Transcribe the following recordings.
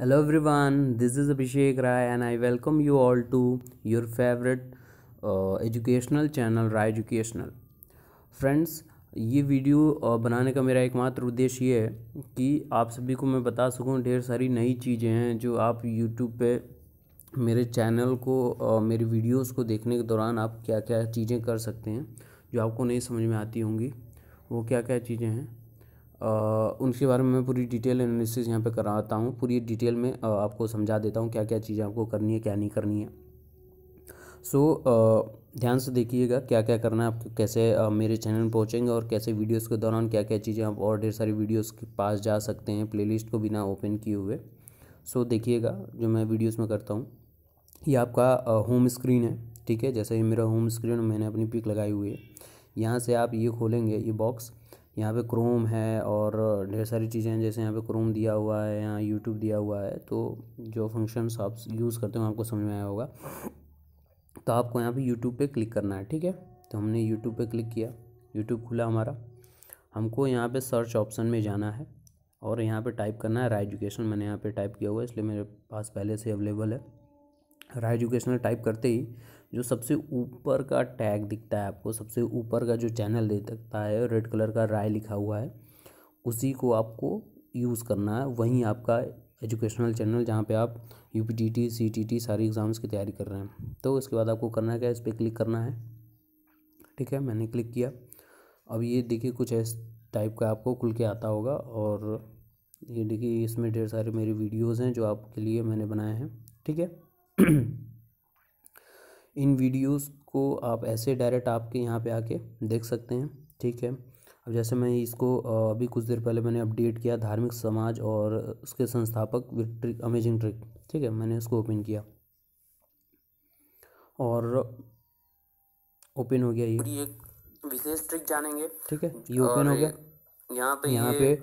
hello everyone this is Abhishek Rai and I welcome you all to your favourite educational channel Rai educational friends ये video uh, बनाने का मेरा एकमात्र उद्देश्य ये है कि आप सभी को मैं बता सकूं ढेर सारी नई चीज़ें हैं जो आप यूट्यूब पे मेरे चैनल को uh, मेरी वीडियोस को देखने के दौरान आप क्या क्या चीज़ें कर सकते हैं जो आपको नहीं समझ में आती होंगी वो क्या क्या चीज़ें हैं उनके बारे में मैं पूरी डिटेल एनालिसिस यहाँ पे कराता हूँ पूरी डिटेल में आपको समझा देता हूँ क्या क्या चीज़ें आपको करनी है क्या नहीं करनी है सो so, ध्यान से देखिएगा क्या क्या करना है आपको कैसे आ, मेरे चैनल पहुँचेंगे और कैसे वीडियोस के दौरान क्या क्या चीज़ें आप और ढेर सारी वीडियोस के पास जा सकते हैं प्लेलिस्ट को बिना ओपन किए हुए सो so, देखिएगा जो मैं वीडियोस में करता हूँ ये आपका होम स्क्रीन है ठीक है जैसे ये मेरा होम स्क्रीन मैंने अपनी पिक लगाई हुई है यहाँ से आप ये खोलेंगे ये बॉक्स यहाँ पे क्रोम है और ढेर सारी चीज़ें हैं जैसे यहाँ पे क्रोम दिया हुआ है यहाँ यूट्यूब दिया हुआ है तो जो फंक्शंस आप यूज़ करते हो आपको समझ में आया होगा तो आपको यहाँ पे यूट्यूब पे क्लिक करना है ठीक है तो हमने यूट्यूब पे क्लिक किया यूट्यूब खुला हमारा हमको यहाँ पे सर्च ऑप्शन में जाना है और यहाँ पे टाइप करना है राय एजुकेशन मैंने यहाँ पे टाइप किया हुआ है इसलिए मेरे पास पहले से अवेलेबल है राय एजुकेशन टाइप करते ही जो सबसे ऊपर का टैग दिखता है आपको सबसे ऊपर का जो चैनल दिखता है रेड कलर का राय लिखा हुआ है उसी को आपको यूज़ करना है वहीं आपका एजुकेशनल चैनल जहाँ पे आप U P T T C T T सारी एग्ज़ाम्स की तैयारी कर रहे हैं तो उसके बाद आपको करना है क्या इस पर क्लिक करना है ठीक है मैंने क्लिक किया अब ये देखिए कुछ इस टाइप का आपको खुल के आता होगा और ये देखिए इसमें ढेर सारे मेरी वीडियोज़ हैं जो आपके लिए मैंने बनाए हैं ठीक है इन वीडियोस को आप ऐसे डायरेक्ट आपके यहाँ पे आके देख सकते हैं ठीक है अब जैसे मैं इसको अभी कुछ देर पहले मैंने अपडेट किया धार्मिक समाज और उसके संस्थापक ट्रिक अमेजिंग ट्रिक ठीक है मैंने इसको ओपन किया और ओपन हो गया ये विशेष ट्रिक जानेंगे ठीक है ये ओपन हो गया यहाँ पे यहाँ पे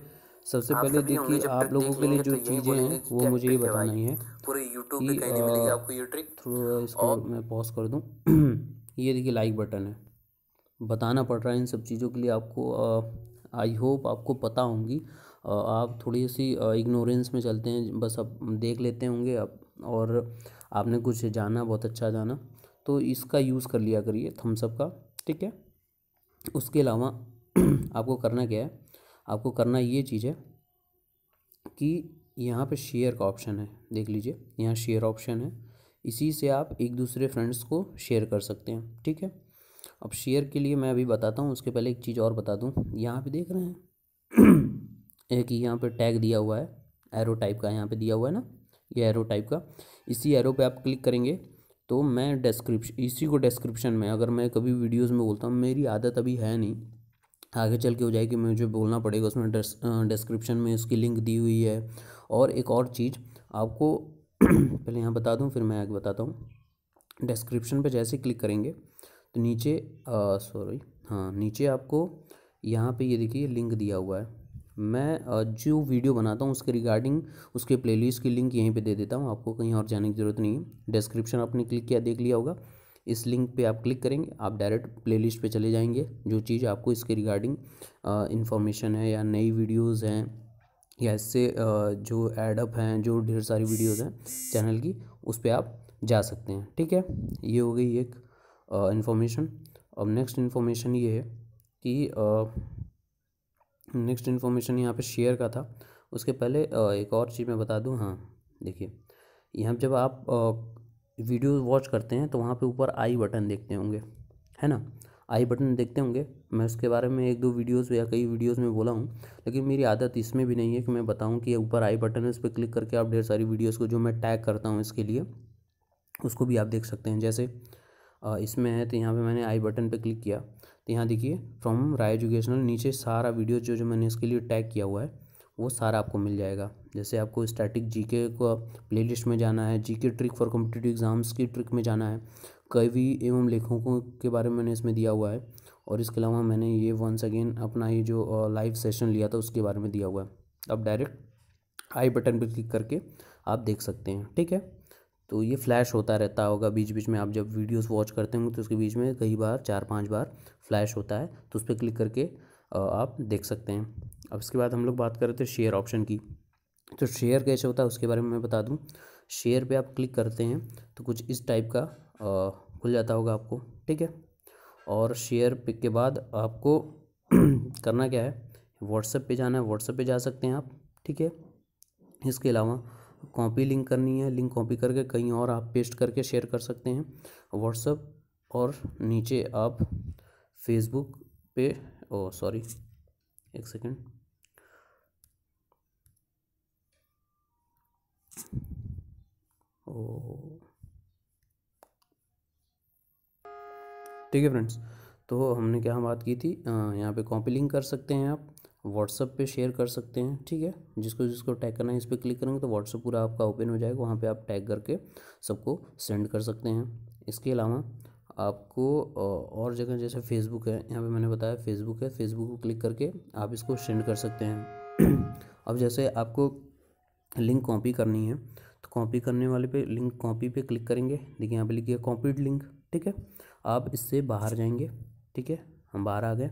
सबसे पहले देखिए आप लोगों के लिए जो तो चीज़ें हैं वो मुझे ये बतानी है पूरे यूट्यूब कहीं नहीं मिलेगी आपको ये ट्रिक थोड़ा इसको मैं पॉज कर दूँ ये देखिए लाइक बटन है बताना पड़ रहा है इन सब चीज़ों के लिए आपको आई होप आपको पता होंगी आप थोड़ी सी इग्नोरेंस में चलते हैं बस आप देख लेते होंगे आप और आपने कुछ जाना बहुत अच्छा जाना तो इसका यूज़ कर लिया करिए थम्सअप का ठीक है उसके अलावा आपको करना क्या है आपको करना ये चीज़ है कि यहाँ पे शेयर का ऑप्शन है देख लीजिए यहाँ शेयर ऑप्शन है इसी से आप एक दूसरे फ्रेंड्स को शेयर कर सकते हैं ठीक है अब शेयर के लिए मैं अभी बताता हूँ उसके पहले एक चीज़ और बता दूँ यहाँ पे देख रहे हैं एक यहाँ पे टैग दिया हुआ है एरो टाइप का यहाँ पे दिया हुआ है ना ये एरो टाइप का इसी एरो पे आप क्लिक करेंगे तो मैं डिस्क्रिप्शन इसी को डिस्क्रिप्शन में अगर मैं कभी वीडियोस में बोलता हूँ मेरी आदत अभी है नहीं आगे चल के हो जाएगी मुझे बोलना पड़ेगा उसमें डिस्क्रिप्शन में उसकी लिंक दी हुई है और एक और चीज़ आपको पहले यहाँ बता दूँ फिर मैं आगे बताता हूँ डिस्क्रिप्शन पे जैसे क्लिक करेंगे तो नीचे सॉरी हाँ नीचे आपको यहाँ पे ये देखिए लिंक दिया हुआ है मैं आ, जो वीडियो बनाता हूँ उसके रिगार्डिंग उसके प्लेलिस्ट की लिंक यहीं पे दे देता हूँ आपको कहीं और जाने की ज़रूरत नहीं है डिस्क्रिप्शन आपने क्लिक किया देख लिया होगा इस लिंक पे आप क्लिक करेंगे आप डायरेक्ट प्लेलिस्ट पे चले जाएंगे जो चीज़ आपको इसके रिगार्डिंग इन्फॉर्मेशन है या नई वीडियोस हैं या इससे जो एडअप हैं जो ढेर सारी वीडियोस हैं चैनल की उस पर आप जा सकते हैं ठीक है ये हो गई एक इन्फॉर्मेशन अब नेक्स्ट इन्फॉर्मेशन ये है कि नेक्स्ट इन्फॉर्मेशन यहाँ पे शेयर का था उसके पहले एक और चीज़ मैं बता दूँ हाँ देखिए यहाँ जब आप वीडियो वॉच करते हैं तो वहाँ पे ऊपर आई बटन देखते होंगे है ना आई बटन देखते होंगे मैं उसके बारे में एक दो वीडियोस या कई वीडियोस में बोला हूँ लेकिन मेरी आदत इसमें भी नहीं है कि मैं बताऊँ कि ऊपर आई बटन है उस पर क्लिक करके आप ढेर सारी वीडियोज़ को जो मैं टैग करता हूँ इसके लिए उसको भी आप देख सकते हैं जैसे इसमें है तो यहाँ पर मैंने आई बटन पर क्लिक किया तो यहाँ देखिए फ्रॉम राय एजुकेशनल नीचे सारा वीडियो जो जो मैंने इसके लिए टैग किया हुआ है वो सारा आपको मिल जाएगा जैसे आपको स्टैटिक जीके को प्लेलिस्ट में जाना है GK trick for competitive exams की ट्रिक में जाना है कवि एवं लेखकों के बारे में मैंने इसमें दिया हुआ है और इसके अलावा मैंने ये वंस अगेन अपना ही जो लाइव सेशन लिया था उसके बारे में दिया हुआ है अब डायरेक्ट आई बटन पर क्लिक करके आप देख सकते हैं ठीक है तो ये फ्लैश होता रहता होगा बीच बीच में आप जब वीडियोस वॉच करते होंगे तो उसके बीच में कई बार चार पांच बार फ्लैश होता है तो उस पर क्लिक करके आप देख सकते हैं अब इसके बाद हम लोग बात कर रहे थे शेयर ऑप्शन की तो शेयर कैसे होता है उसके बारे में मैं बता दूँ शेयर पर आप क्लिक करते हैं तो कुछ इस टाइप का खुल जाता होगा आपको ठीक है और शेयर पे के बाद आपको करना क्या है व्हाट्सएप पे जाना है व्हाट्सएप पे जा सकते हैं आप ठीक है इसके अलावा कॉपी लिंक करनी है लिंक कॉपी करके कहीं और आप पेस्ट करके शेयर कर सकते हैं व्हाट्सएप और नीचे आप फेसबुक पे ओ सॉरी एक सेकेंड ठीक है फ्रेंड्स तो हमने क्या बात की थी यहाँ पे कॉपी लिंक कर सकते हैं आप व्हाट्सअप पे शेयर कर सकते हैं ठीक है जिसको जिसको टैग करना है इस पर क्लिक करेंगे तो व्हाट्सअप पूरा आपका ओपन हो जाएगा वहाँ पे आप टैग करके सबको सेंड कर सकते हैं इसके अलावा आपको और जगह जैसे फेसबुक है यहाँ पे मैंने बताया फेसबुक है फेसबुक को क्लिक करके आप इसको सेंड कर सकते हैं अब जैसे आपको लिंक कॉपी करनी है तो कॉपी करने वाले पे लिंक कॉपी पे क्लिक करेंगे देखिए यहाँ पे लिखिए कॉपीड लिंक ठीक है आप इससे बाहर जाएंगे ठीक है हम बाहर आ गए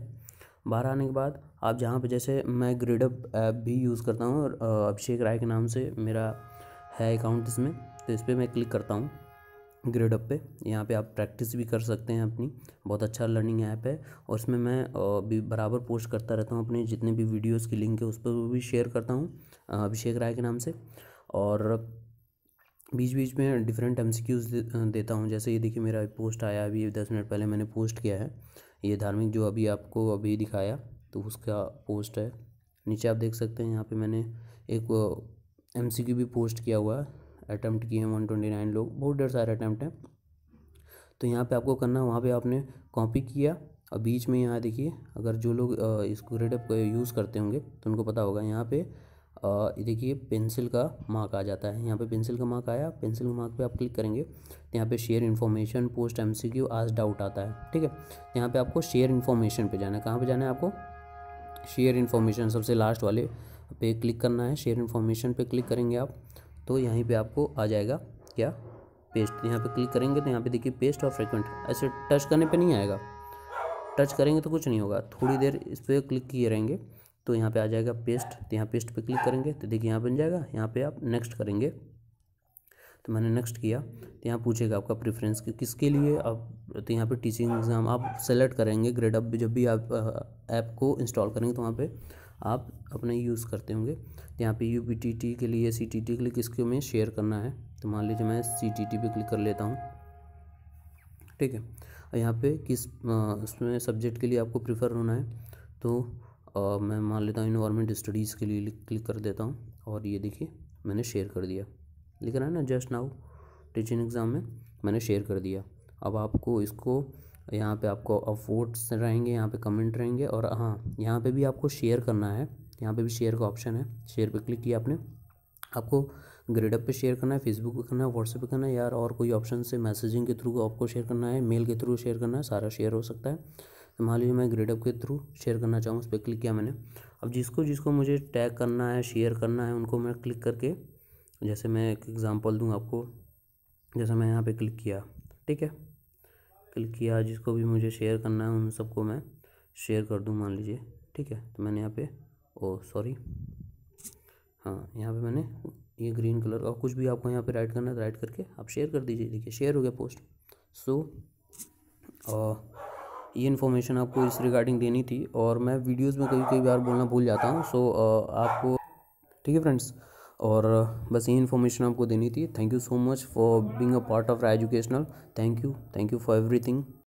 बाहर आने के बाद आप जहाँ पे जैसे मैं ग्रेडअप ऐप भी यूज़ करता हूँ और अभिषेक राय के नाम से मेरा है अकाउंट इसमें तो इस पर मैं क्लिक करता हूँ ग्रेड अप पे यहाँ पे आप प्रैक्टिस भी कर सकते हैं अपनी बहुत अच्छा लर्निंग ऐप है और इसमें मैं भी बराबर पोस्ट करता रहता हूँ अपने जितने भी वीडियोस की लिंक है उस पर भी शेयर करता हूँ अभिषेक राय के नाम से और बीच बीच में डिफरेंट एम देता हूँ जैसे ये देखिए मेरा पोस्ट आया अभी दस मिनट पहले मैंने पोस्ट किया है ये धार्मिक जो अभी आपको अभी दिखाया तो उसका पोस्ट है नीचे आप देख सकते हैं यहाँ पर मैंने एक एम भी पोस्ट किया हुआ है अटैम्प्ट किए हैं वन ट्वेंटी नाइन लोग बहुत ढेर सारे अटैम्प्ट हैं तो यहाँ पे आपको करना वहाँ पे आपने कॉपी किया और बीच में यहाँ देखिए अगर जो लोग इसको ग्रेडअप यूज़ करते होंगे तो उनको पता होगा यहाँ पे देखिए पेंसिल का मार्क आ जाता है यहाँ पे पेंसिल का मार्क आया पेंसिल मार्क पे आप क्लिक करेंगे तो यहाँ पे share information post M C Q आज डाउट आता है ठीक है तो यहाँ पे आपको शेयर इन्फॉर्मेशन पे जाना है कहाँ पे जाना है आपको शेयर इन्फॉर्मेशन सबसे लास्ट वाले पे क्लिक करना है शेयर इन्फॉर्मेशन पे क्लिक करेंगे आप तो यहीं पे आपको आ जाएगा क्या पेस्ट यहाँ पे क्लिक करेंगे तो यहाँ पे देखिए पेस्ट और फ्रिक्वेंट ऐसे टच करने पे नहीं आएगा टच करेंगे तो कुछ नहीं होगा थोड़ी देर इस पर क्लिक किए रहेंगे तो यहाँ पे आ जाएगा पेस्ट तो यहाँ पेस्ट पे क्लिक करेंगे तो देखिए यहाँ बन जाएगा यहाँ पे आप नेक्स्ट करेंगे तो मैंने नेक्स्ट किया तो यहाँ पूछेगा आपका प्रेफरेंस कि किसके लिए आप तो यहाँ पे टीचिंग एग्ज़ाम आप सेलेक्ट करेंगे ग्रेड अप जब भी आप ऐप को इंस्टॉल करेंगे तो वहाँ पे आप अपना यूज़ करते होंगे तो यहाँ पे यू के लिए सी के लिए किसके में शेयर करना है तो मान लीजिए मैं सी टी पे क्लिक कर लेता हूँ ठीक है और यहाँ पे किस उसमें सब्जेक्ट के लिए आपको प्रिफर होना है तो आ, मैं मान लेता हूँ इन्वायरमेंट स्टडीज़ के लिए क्लिक कर देता हूँ और ये देखिए मैंने शेयर कर दिया लिख रहा है ना जस्ट नाउ टीचिंग एग्ज़ाम में मैंने शेयर कर दिया अब आपको इसको यहाँ पे आपको वोट्स रहेंगे यहाँ पे कमेंट रहेंगे और हाँ यहाँ पे भी आपको शेयर करना है यहाँ पे भी शेयर का ऑप्शन है शेयर पे क्लिक किया आपने आपको ग्रेडअप पे शेयर करना है फेसबुक पे करना है व्हाट्सएप पे करना है यार और कोई ऑप्शन से मैसेजिंग के थ्रू आपको शेयर करना है मेल के थ्रू शेयर करना है सारा शेयर हो सकता है तो मान लीजिए मैं ग्रेडअप के थ्रू शेयर करना चाहूँ उस पर क्लिक किया मैंने अब जिसको जिसको मुझे टैग करना है शेयर करना है उनको मैं क्लिक करके जैसे मैं एक एग्ज़ाम्पल दूँ आपको जैसे मैं यहाँ पर क्लिक किया ठीक है क्लिक किया जिसको भी मुझे शेयर करना है उन सबको मैं शेयर कर दूँ मान लीजिए ठीक है तो मैंने यहाँ पे ओ सॉरी हाँ यहाँ पे मैंने ये ग्रीन कलर और कुछ भी आपको यहाँ पे राइट करना है राइट तो करके आप शेयर कर दीजिए देखिए शेयर हो गया पोस्ट सो so, ये इन्फॉर्मेशन आपको इस रिगार्डिंग देनी थी और मैं वीडियोज़ में कभी कई बार बोलना भूल जाता हूँ सो so, आपको ठीक है फ्रेंड्स और बस ये इन्फॉर्मेशन आपको देनी थी thank you so much for being a part of educational thank you thank you for everything